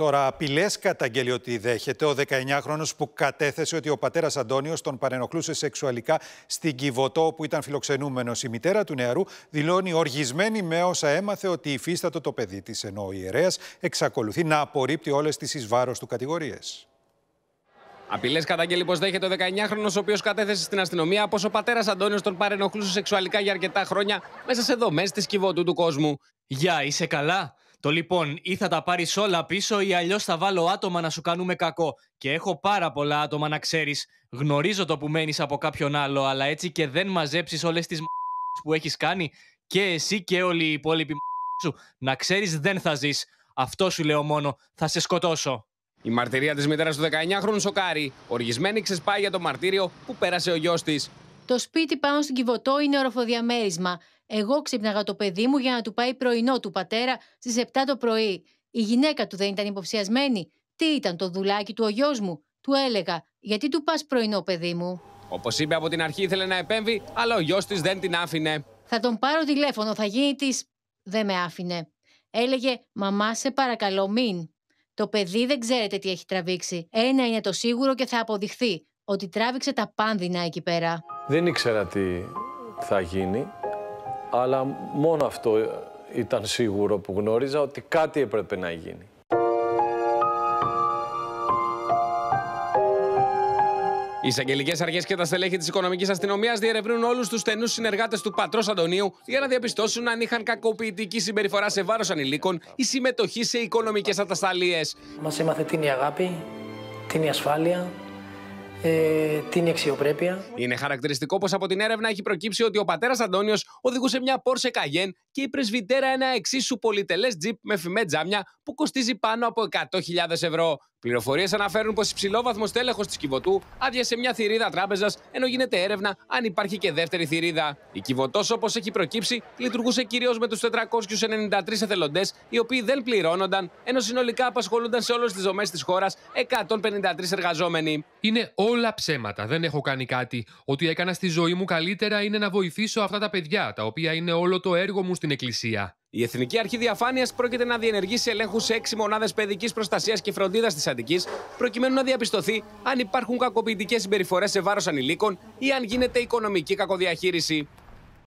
Τώρα, απειλές καταγγέλει ότι δέχεται ο 19χρονο που κατέθεσε ότι ο πατέρας Αντώνιος τον παρενοχλούσε σεξουαλικά στην Κιβωτό που ήταν φιλοξενούμενος. Η μητέρα του νεαρού δηλώνει οργισμένη με όσα έμαθε ότι υφίστατο το παιδί της, ενώ ο ιερέας εξακολουθεί να απορρίπτει όλες τις εις του κατηγορίες. Απειλές καταγγέλει πως δέχεται ο 19χρονο, ο οποίος κατέθεσε στην αστυνομία πως ο πατέρας Αντώνιος τον παρενοχλούσε σεξουαλικά για αρκετά χρόνια μέσα σε δομές της Κιβωτού του κόσμου. Γεια, είσαι καλά. Το λοιπόν, ή θα τα πάρεις όλα πίσω ή αλλιώς θα βάλω άτομα να σου κάνουμε κακό. Και έχω πάρα πολλά άτομα να ξέρεις. Γνωρίζω το που μένεις από κάποιον άλλο, αλλά έτσι και δεν μαζέψεις όλες τις που έχεις κάνει και εσύ και όλοι οι υπόλοιποι σου. Να ξέρεις, δεν θα ζεις. Αυτό σου λέω μόνο. Θα σε σκοτώσω. Η μαρτυρία της μητέρας του 19χρονου σοκάρει. Οργισμένη ξεσπάει για το μαρτύριο που πέρασε ο γιος της. Το σπίτι πάνω στην Κιβωτό είναι οροφοδιαμέρισμα. Εγώ ξύπναγα το παιδί μου για να του πάει πρωινό του πατέρα στις 7 το πρωί. Η γυναίκα του δεν ήταν υποψιασμένη. Τι ήταν το δουλάκι του ο γιος μου. Του έλεγα, Γιατί του πας πρωινό, παιδί μου. Όπως είπε από την αρχή, ήθελε να επέμβει, αλλά ο γιος της δεν την άφηνε. Θα τον πάρω τηλέφωνο, θα γίνει της. Δεν με άφηνε. Έλεγε, Μαμά, σε παρακαλώ, μην. Το παιδί δεν ξέρετε τι έχει τραβήξει. Ένα είναι το σίγουρο και θα αποδειχθεί ότι τράβηξε τα πάνδυνα εκεί πέρα. Δεν ήξερα τι θα γίνει αλλά μόνο αυτό ήταν σίγουρο που γνώριζα ότι κάτι έπρεπε να γίνει. Οι εισαγγελικές αρχές και τα στελέχη της οικονομικής αστυνομίας διερευνούν όλους τους στενούς συνεργάτες του πατρός Αντωνίου για να διαπιστώσουν αν είχαν κακοποιητική συμπεριφορά σε βάρος ανηλίκων ή συμμετοχή σε οικονομικές ατασταλίες. Μας έμαθε τι είναι η αγάπη, τι είναι η ασφάλεια, ε, την αξιοπρέπεια. Είναι χαρακτηριστικό πως από την έρευνα έχει προκύψει ότι ο πατέρας Αντώνιος οδηγούσε μια Porsche Cayenne και η πρεσβυτέρα ένα εξίσου πολυτελές τζιπ με φημέ τζάμια που κοστίζει πάνω από 100.000 ευρώ. Πληροφορίες αναφέρουν πως υψηλόβαθμος τέλεχο της Κιβωτού άδειασε μια θηρίδα τράπεζας, ενώ γίνεται έρευνα αν υπάρχει και δεύτερη θηρίδα. Η Κιβωτός, όπως έχει προκύψει, λειτουργούσε κυρίως με τους 493 εθελοντές, οι οποίοι δεν πληρώνονταν, ενώ συνολικά απασχολούνταν σε όλες τις δομές της χώρας 153 εργαζόμενοι. Είναι όλα ψέματα. Δεν έχω κάνει κάτι. Ό,τι έκανα στη ζωή μου καλύτερα είναι να βοηθήσω αυτά τα παιδιά, τα οποία είναι όλο το έργο μου Εκκλησία. Η Εθνική Αρχή Διαφάνειας πρόκειται να διενεργήσει ελέγχου σε έξι μονάδες παιδικής προστασίας και φροντίδας της Αντική, προκειμένου να διαπιστωθεί αν υπάρχουν κακοποιητικές συμπεριφορές σε βάρος ανηλίκων ή αν γίνεται οικονομική κακοδιαχείριση.